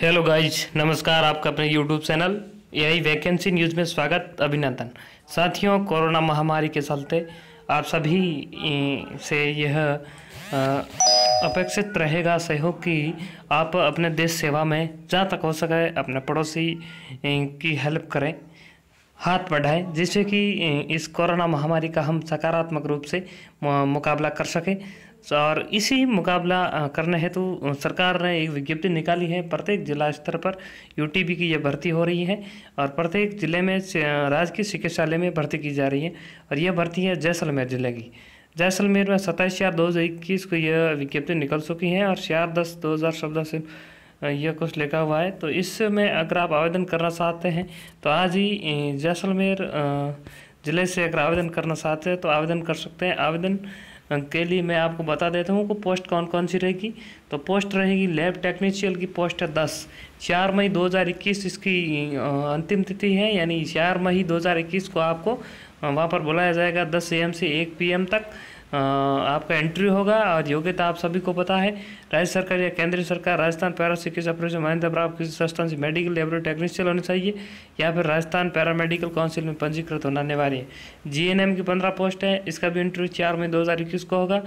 hello guys नमस्कार आपका अपने यूट्यूब चैनल यही वैकेंसी न्यूज़ में स्वागत अभिनंदन साथियों कोरोना महामारी के चलते आप सभी से यह अपेक्षित रहेगा सहयोग कि आप अपने देश सेवा में जहाँ तक हो सके अपने पड़ोसी की हेल्प करें हाथ बढ़ाएं जिससे कि इस कोरोना महामारी का हम सकारात्मक रूप से मुकाबला कर सकें और इसी मुकाबला करने हेतु सरकार ने एक विज्ञप्ति निकाली है प्रत्येक जिला स्तर पर यूटीबी की यह भर्ती हो रही है और प्रत्येक जिले में राजकीय चिकित्सालय में भर्ती की जा रही है और यह भर्ती है जैसलमेर जिले की जैसलमेर में सत्ताईस चार दो हज़ार इक्कीस को यह विज्ञप्ति निकल चुकी है और चार दस दो हज़ार चौदह से यह कुछ लिखा हुआ है तो इसमें अगर आप आवेदन करना चाहते हैं तो आज ही जैसलमेर ज़िले से अगर आवेदन करना चाहते हैं तो आवेदन कर सकते हैं आवेदन के लिए मैं आपको बता देता हूँ कि पोस्ट कौन कौन सी रहेगी तो पोस्ट रहेगी लैब टेक्नीशियल की पोस्ट है दस चार मई 2021 इसकी अंतिम तिथि है यानी चार मई 2021 को आपको वहाँ पर बुलाया जाएगा दस एम से एक एम तक आपका एंट्री होगा और योग्यता आप सभी को पता है राज्य सरकार या केंद्र सरकार राजस्थान पैरा चिकित्सा परिषद मान्यता प्राप्त किसी संस्थान से मेडिकल लेबोरेटरी टेक्नीशियन होने चाहिए या फिर राजस्थान पैरा मेडिकल काउंसिल में पंजीकृत होना अनिवार्य है जीएनएम की पंद्रह पोस्ट है इसका भी इंटरव्यू चार मई दो को होगा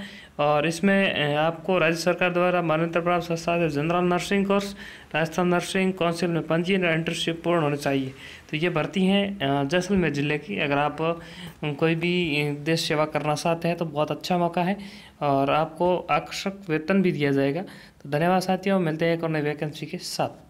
और इसमें आपको राज्य सरकार द्वारा मान्यता प्राप्त संस्था से general nursing course Rajasthan nursing council में पंजीयन और इंटर्नशिप पूर्ण होना चाहिए तो ये भर्ती हैं जैसलमेर ज़िले की अगर आप कोई भी देश सेवा करना चाहते हैं तो बहुत अच्छा मौका है और आपको आकर्षक वेतन भी दिया जाएगा तो धन्यवाद साथियों मिलते हैं एक और नई वैकेंसी के साथ